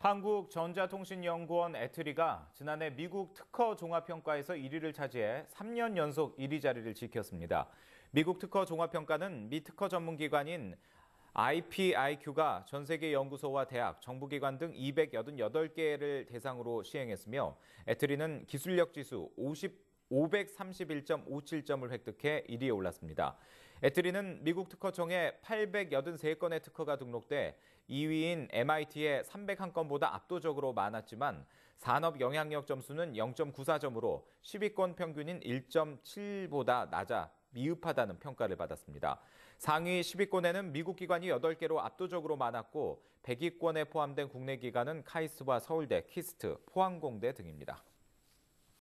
한국전자통신연구원 애트리가 지난해 미국 특허 종합평가에서 1위를 차지해 3년 연속 1위 자리를 지켰습니다. 미국 특허 종합평가는 미 특허 전문기관인 IPIQ가 전 세계 연구소와 대학, 정부기관 등 288개를 대상으로 시행했으며 애트리는 기술력 지수 50 531.57점을 획득해 1위에 올랐습니다. 애트리는 미국 특허청에 883건의 특허가 등록돼 2위인 MIT의 301건보다 압도적으로 많았지만 산업 영향력 점수는 0.94점으로 10위권 평균인 1.7보다 낮아 미흡하다는 평가를 받았습니다. 상위 10위권에는 미국 기관이 8개로 압도적으로 많았고 100위권에 포함된 국내 기관은 카이스트와 서울대, 키스트, 포항공대 등입니다.